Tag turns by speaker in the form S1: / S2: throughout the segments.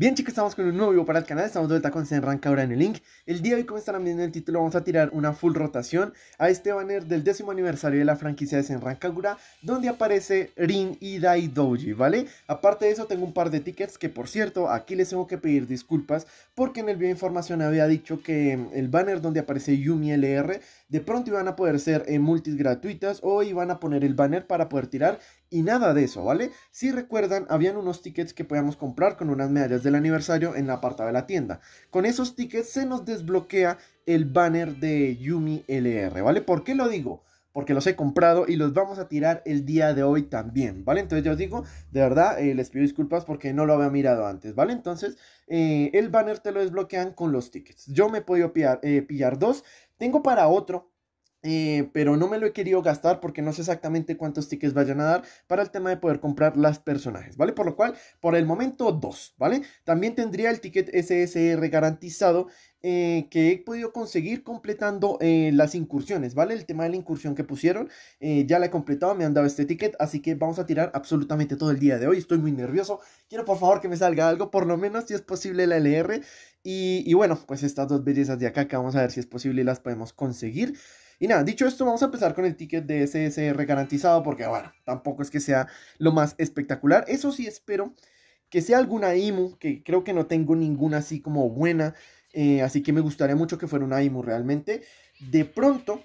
S1: Bien chicos, estamos con un nuevo video para el canal, estamos de vuelta con Senran Kagura en el link El día de hoy como estarán viendo el título vamos a tirar una full rotación a este banner del décimo aniversario de la franquicia de Senran Kagura Donde aparece Rin y Dai Doji, ¿vale? Aparte de eso tengo un par de tickets que por cierto aquí les tengo que pedir disculpas Porque en el video de información había dicho que el banner donde aparece Yumi LR de pronto iban a poder ser en eh, multis gratuitas o iban a poner el banner para poder tirar y nada de eso, ¿vale? Si recuerdan, habían unos tickets que podíamos comprar con unas medallas del aniversario en la parte de la tienda. Con esos tickets se nos desbloquea el banner de Yumi LR, ¿vale? ¿Por qué lo digo? porque los he comprado y los vamos a tirar el día de hoy también, ¿vale? Entonces yo os digo, de verdad, eh, les pido disculpas porque no lo había mirado antes, ¿vale? Entonces, eh, el banner te lo desbloquean con los tickets. Yo me he podido pillar, eh, dos, tengo para otro, pero no me lo he querido gastar porque no sé exactamente cuántos tickets vayan a dar para el tema de poder comprar las personajes, ¿vale? Por lo cual, por el momento, dos, ¿vale? También tendría el ticket SSR garantizado eh, que he podido conseguir completando eh, las incursiones, ¿vale? El tema de la incursión que pusieron, eh, ya la he completado, me han dado este ticket, así que vamos a tirar absolutamente todo el día de hoy. Estoy muy nervioso, quiero por favor que me salga algo, por lo menos si es posible la LR. Y, y bueno, pues estas dos bellezas de acá, que vamos a ver si es posible y las podemos conseguir. Y nada, dicho esto, vamos a empezar con el ticket de SSR garantizado, porque bueno, tampoco es que sea lo más espectacular. Eso sí, espero que sea alguna IMU, que creo que no tengo ninguna así como buena. Eh, así que me gustaría mucho que fuera una Aimu realmente. De pronto,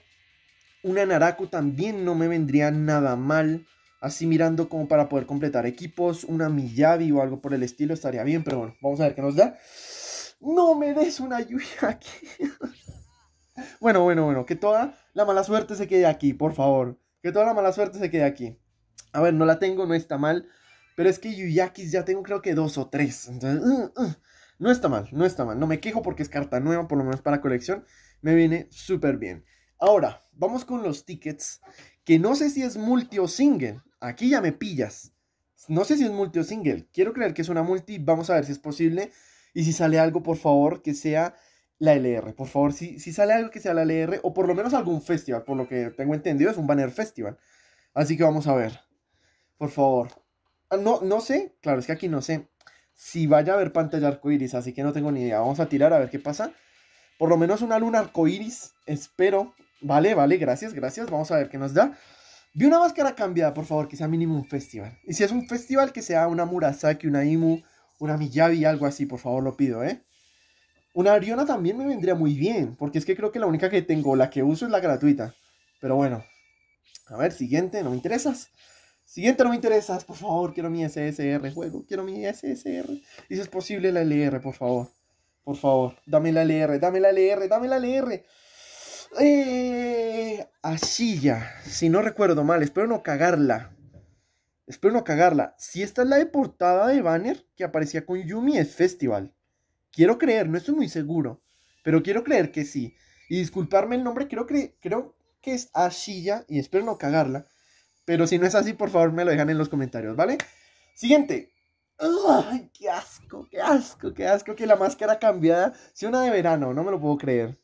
S1: una Naraku también no me vendría nada mal. Así mirando como para poder completar equipos. Una Miyabi o algo por el estilo estaría bien. Pero bueno, vamos a ver qué nos da. No me des una lluvia aquí. bueno, bueno, bueno. Que toda la mala suerte se quede aquí, por favor. Que toda la mala suerte se quede aquí. A ver, no la tengo, no está mal. Pero es que Yuyakis ya tengo creo que dos o tres. Entonces, uh, uh. No está mal, no está mal. No me quejo porque es carta nueva, por lo menos para colección. Me viene súper bien. Ahora, vamos con los tickets. Que no sé si es multi o single. Aquí ya me pillas. No sé si es multi o single. Quiero creer que es una multi. Vamos a ver si es posible. Y si sale algo, por favor, que sea la LR. Por favor, si, si sale algo que sea la LR. O por lo menos algún festival. Por lo que tengo entendido, es un banner festival. Así que vamos a ver. Por favor. Ah, no, no sé. Claro, es que aquí no sé si vaya a haber pantalla arcoiris, así que no tengo ni idea. Vamos a tirar a ver qué pasa. Por lo menos una luna arcoiris, espero. Vale, vale, gracias, gracias. Vamos a ver qué nos da. Vi una máscara cambiada, por favor, que sea mínimo un festival. Y si es un festival, que sea una Murasaki, una Imu, una Miyabi, algo así, por favor, lo pido, ¿eh? Una Ariona también me vendría muy bien, porque es que creo que la única que tengo, la que uso, es la gratuita. Pero bueno, a ver, siguiente, no me interesas. Siguiente, no me interesas, por favor, quiero mi SSR, juego, quiero mi SSR. Y si es posible, la LR, por favor. Por favor, dame la LR, dame la LR, dame la LR. Eh, si no recuerdo mal, espero no cagarla. Espero no cagarla. Si esta es la de portada de banner que aparecía con Yumi es Festival. Quiero creer, no estoy muy seguro, pero quiero creer que sí. Y disculparme el nombre, creo, que, creo que es Ashilla, y espero no cagarla. Pero si no es así, por favor me lo dejan en los comentarios, ¿vale? Siguiente. qué asco, qué asco, qué asco! Que la máscara cambiada sea una de verano, no me lo puedo creer.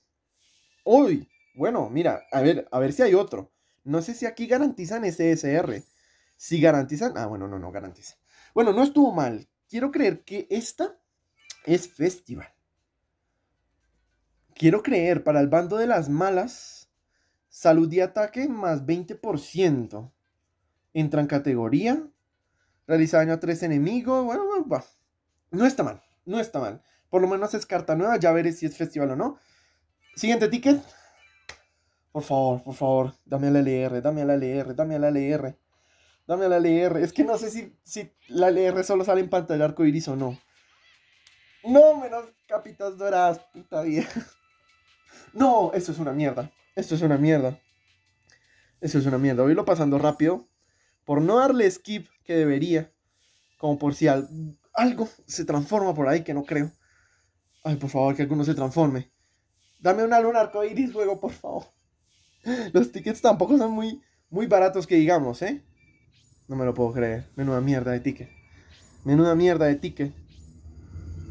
S1: Uy, bueno, mira, a ver, a ver si hay otro. No sé si aquí garantizan SSR. Si garantizan. Ah, bueno, no, no garantizan. Bueno, no estuvo mal. Quiero creer que esta es festival. Quiero creer, para el bando de las malas, salud y ataque más 20% entra en categoría, realiza daño a tres enemigos, bueno, no está mal, no está mal. Por lo menos es carta nueva, ya veré si es festival o no. Siguiente ticket. Por favor, por favor, dame a la LR, dame a la LR, dame a la LR. Dame a la LR. Es que no sé si, si la LR solo sale en pantalla iris o no. No, menos capitas doradas, puta vida. No, esto es una mierda. Esto es una mierda. Eso es una mierda. Voy a pasando rápido por no darle skip que debería, como por si algo se transforma por ahí, que no creo. Ay, por favor, que alguno se transforme. Dame una luna arcoíris juego por favor. Los tickets tampoco son muy, muy baratos que digamos, ¿eh? No me lo puedo creer. Menuda mierda de ticket. Menuda mierda de ticket.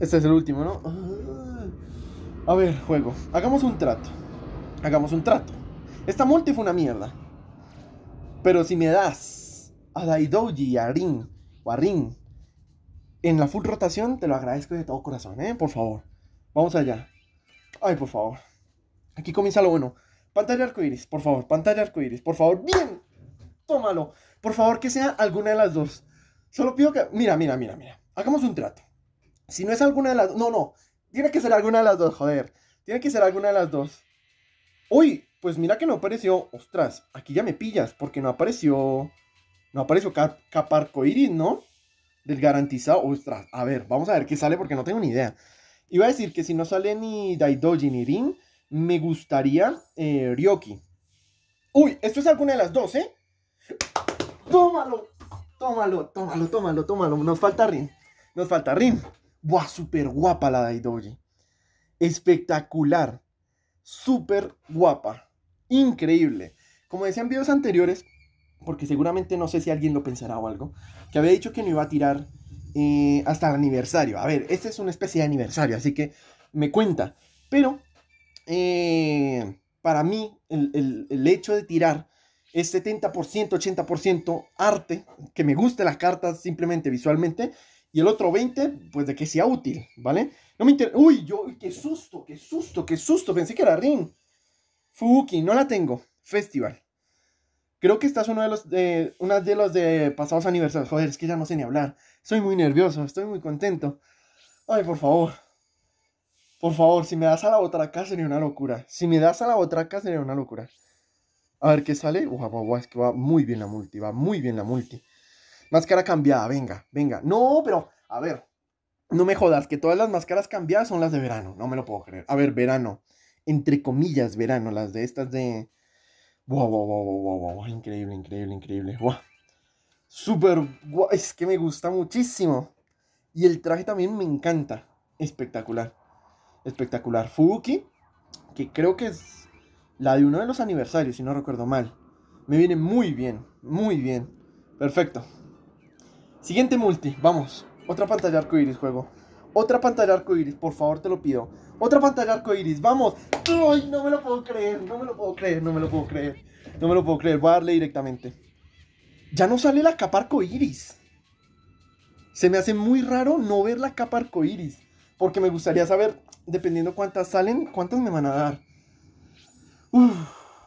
S1: Este es el último, ¿no? Ah. A ver, juego. Hagamos un trato. Hagamos un trato. Esta multi fue una mierda. Pero si me das a Daidouji y a o en la full rotación, te lo agradezco de todo corazón, ¿eh? Por favor. Vamos allá. Ay, por favor. Aquí comienza lo bueno. Pantalla arcoiris, por favor. Pantalla arcoiris, por favor. ¡Bien! Tómalo. Por favor, que sea alguna de las dos. Solo pido que. Mira, mira, mira, mira. Hagamos un trato. Si no es alguna de las. No, no. Tiene que ser alguna de las dos, joder. Tiene que ser alguna de las dos. Uy, pues mira que no apareció. Ostras, aquí ya me pillas porque no apareció. No apareció caparco irin ¿no? Del garantizado. Ostras, a ver, vamos a ver qué sale porque no tengo ni idea. Iba a decir que si no sale ni Daidoji ni Rin, me gustaría eh, Ryoki. Uy, esto es alguna de las dos, ¿eh? ¡Tómalo! Tómalo, tómalo, tómalo, tómalo. Nos falta Rin. Nos falta Rin. ¡Buah! Súper guapa la Daidoji. Espectacular. Súper guapa. Increíble. Como decía en videos anteriores, porque seguramente no sé si alguien lo pensará o algo, que había dicho que no iba a tirar eh, hasta el aniversario. A ver, este es una especie de aniversario, así que me cuenta. Pero eh, para mí el, hecho de tirar es 70%, 80% arte, que me guste las cartas simplemente visualmente, y el otro 20, pues de que sea útil, ¿vale? No me interesa. Uy, yo, qué susto, qué susto, qué susto, pensé que era Rin. Fuki, no la tengo. Festival. Creo que esta es uno de los de, una de los de pasados aniversarios. Joder, es que ya no sé ni hablar. Soy muy nervioso, estoy muy contento. Ay, por favor. Por favor, si me das a la otra sería una locura. Si me das a la otra sería una locura. A ver qué sale. Guau, guau, es que va muy bien la multi, va muy bien la multi. Máscara cambiada, venga, venga. No, pero, a ver, no me jodas, que todas las máscaras cambiadas son las de verano. No me lo puedo creer. A ver, verano. Entre comillas, verano. Las de estas de increíble, increíble, increíble. Wow. es que me gusta muchísimo. Y el traje también me encanta. Espectacular. Espectacular. Fuki que creo que es la de uno de los aniversarios, si no recuerdo mal. Me viene muy bien, muy bien. Perfecto. Siguiente multi, vamos. Otra pantalla iris juego. Otra pantalla arcoiris, por favor, te lo pido. Otra pantalla arcoiris, vamos. ¡Ay, no me lo puedo creer! No me lo puedo creer, no me lo puedo creer. No me lo puedo creer, voy a darle directamente. Ya no sale la capa arcoiris. Se me hace muy raro no ver la capa arcoiris. Porque me gustaría saber, dependiendo cuántas salen, cuántas me van a dar. Uf,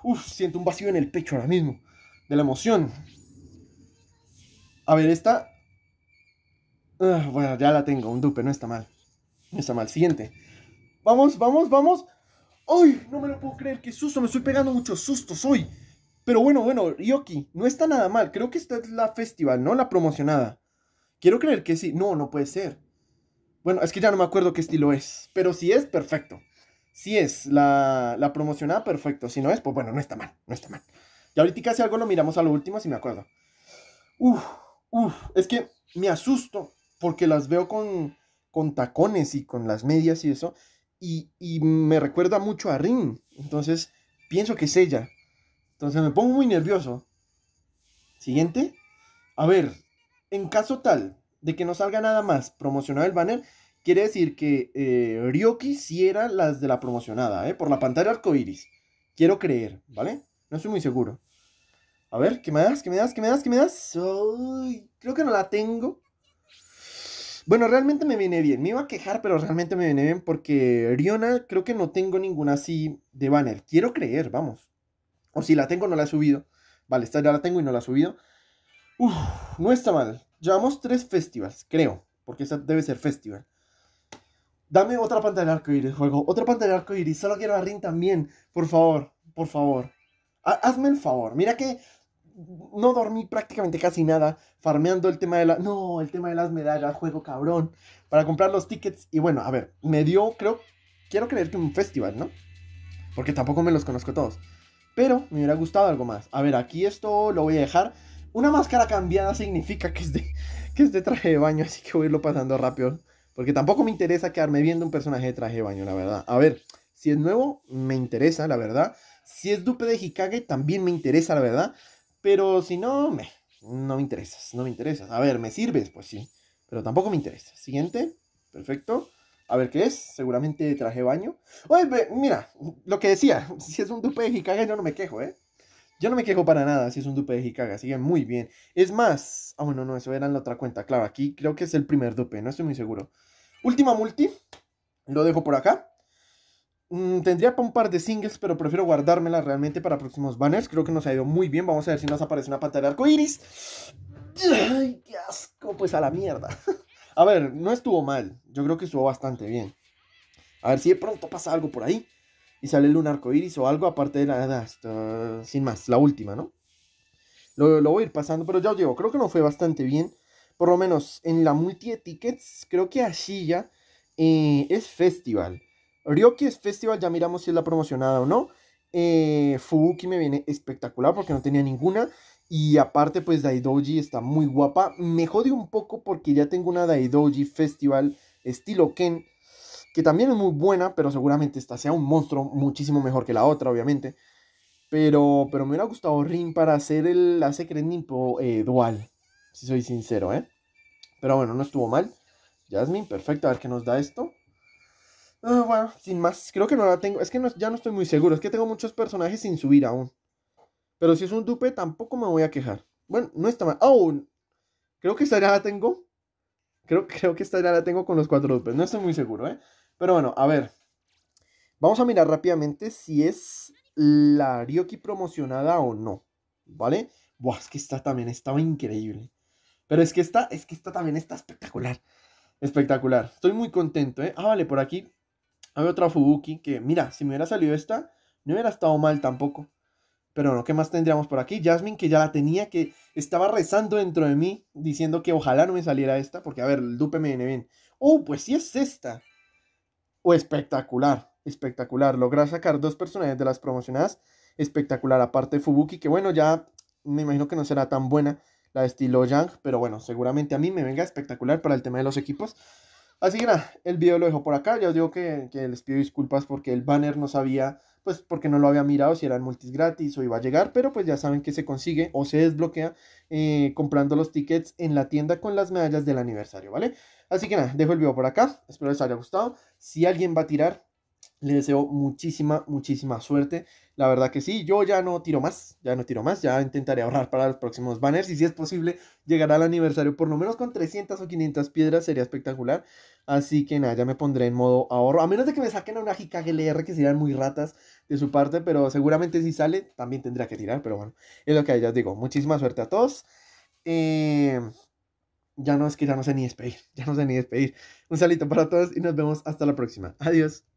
S1: uf, siento un vacío en el pecho ahora mismo. De la emoción. A ver, esta Ah, bueno, ya la tengo, un dupe, no está mal. No está mal, siguiente. Vamos, vamos, vamos. ¡Ay! No me lo puedo creer, qué susto, me estoy pegando muchos sustos hoy. Pero bueno, bueno, Ryoki, no está nada mal. Creo que esta es la festival, no la promocionada. Quiero creer que sí. No, no puede ser. Bueno, es que ya no me acuerdo qué estilo es. Pero si es, perfecto. Si es la, promocionada, perfecto. Si no es, pues bueno, no está mal, no está mal. Y ahorita casi algo lo miramos a lo último, si me acuerdo. Uf, uf, es que me asusto porque las veo con, tacones y con las medias y eso, y, me recuerda mucho a Rin, entonces pienso que es ella, entonces me pongo muy nervioso. Siguiente, a ver, en caso tal de que no salga nada más promocionado el banner, quiere decir que eh, Ryoki las de la promocionada, ¿eh? por la pantalla arcoiris. Quiero creer, ¿vale? No estoy muy seguro. A ver, ¿qué me das? ¿Qué me das? ¿Qué me das? ¿Qué me das? creo que no la tengo. Bueno, realmente me viene bien. Me iba a quejar, pero realmente me viene bien porque Riona creo que no tengo ninguna así de banner. Quiero creer, vamos. O si la tengo, no la he subido. Vale, esta ya la tengo y no la he subido. Uf, no está mal. Llevamos tres festivals, creo. Porque esta debe ser festival. Dame otra pantalla de arcoíris, juego. Otra pantalla de iris. Solo quiero a Rin también. Por favor, por favor. hazme el favor. Mira que no dormí prácticamente casi nada farmeando el tema de la... No, el tema de las medallas, juego cabrón, para comprar los tickets. Y bueno, a ver, me dio, creo, quiero creer que un festival, ¿no? Porque tampoco me los conozco todos. Pero me hubiera gustado algo más. A ver, aquí esto lo voy a dejar. Una máscara cambiada significa que es de, que es de traje de baño, así que voy a irlo pasando rápido. Porque tampoco me interesa quedarme viendo un personaje de traje de baño, la verdad. A ver, si es nuevo, me interesa, la verdad. Si es dupe de Hikage, también me interesa, la verdad. Pero si no, me, no me interesas, no me interesas. A ver, ¿me sirves? Pues sí, pero tampoco me interesa. Siguiente, perfecto. A ver qué es, seguramente traje baño. Oye, mira, lo que decía, si es un dupe de Hikage yo no me quejo, ¿eh? Yo no me quejo para nada si es un dupe de Hikage, sigue muy bien. Es más, ah, bueno, no, eso era en la otra cuenta, claro, aquí creo que es el primer dupe, no estoy muy seguro. Última multi, lo dejo por acá. Mm, tendría para un par de singles, pero prefiero guardármela realmente para próximos banners. Creo que nos ha ido muy bien. Vamos a ver si nos aparece una pantalla arcoiris. ¡Ay, qué asco! Pues a la mierda. A ver, no estuvo mal. Yo creo que estuvo bastante bien. A ver si de pronto pasa algo por ahí. Y sale el un iris o algo aparte de la... sin más, la última, ¿no? Lo, lo, voy a ir pasando, pero ya os llevo. creo que no fue bastante bien. Por lo menos en la multi etiquets, creo que así ya eh, es festival. Ryoki Festival, ya miramos si es la promocionada o no. Eh, Fubuki me viene espectacular porque no tenía ninguna. Y aparte, pues Daidoji está muy guapa. Me jode un poco porque ya tengo una Daidoji Festival estilo Ken, que también es muy buena, pero seguramente esta sea un monstruo muchísimo mejor que la otra, obviamente. Pero, pero me hubiera gustado Rin para hacer el, la Secret eh, dual, si soy sincero, ¿eh? Pero bueno, no estuvo mal. Jasmine, perfecto, a ver qué nos da esto. Ah, bueno, sin más, creo que no la tengo. Es que ya no estoy muy seguro. Es que tengo muchos personajes sin subir aún. Pero si es un dupe, tampoco me voy a quejar. Bueno, no está mal. Oh, creo que esta ya la tengo. Creo, creo que esta ya la tengo con los cuatro dupes. No estoy muy seguro, ¿eh? Pero bueno, a ver. Vamos a mirar rápidamente si es la Ryoki promocionada o no. ¿Vale? Buah, es que esta también estaba increíble. Pero es que esta, es que esta también está espectacular. Espectacular. Estoy muy contento, ¿eh? Ah, vale, por aquí había otra Fubuki que, mira, si me hubiera salido esta, no hubiera estado mal tampoco. Pero bueno, ¿qué más tendríamos por aquí? Jasmine, que ya la tenía, que estaba rezando dentro de mí, diciendo que ojalá no me saliera esta, porque a ver, el dupe me viene bien. ¡Oh, pues sí es esta! oh, espectacular, espectacular. Lograr sacar dos personajes de las promocionadas, espectacular. Aparte Fubuki, que bueno, ya me imagino que no será tan buena la de estilo Yang, pero bueno, seguramente a mí me venga espectacular para el tema de los equipos. Así que nada, el video lo dejo por acá. Ya os digo que, les pido disculpas porque el banner no sabía, pues porque no lo había mirado si eran multis gratis o iba a llegar, pero pues ya saben que se consigue o se desbloquea eh, comprando los tickets en la tienda con las medallas del aniversario, ¿vale? Así que nada, dejo el video por acá. Espero les haya gustado. Si alguien va a tirar, le deseo muchísima, muchísima suerte. La verdad que sí, yo ya no tiro más, ya no tiro más, ya intentaré ahorrar para los próximos banners y si es posible llegar al aniversario por lo menos con 300 o 500 piedras sería espectacular. Así que nada, ya me pondré en modo ahorro, a menos de que me saquen a una Hikage LR e que serían muy ratas de su parte, pero seguramente si sale también tendría que tirar, pero bueno, es lo que ya os digo. Muchísima suerte a todos. Eh, ya no es que ya no sé ni despedir, ya no sé ni despedir. Un salito para todos y nos vemos hasta la próxima. Adiós.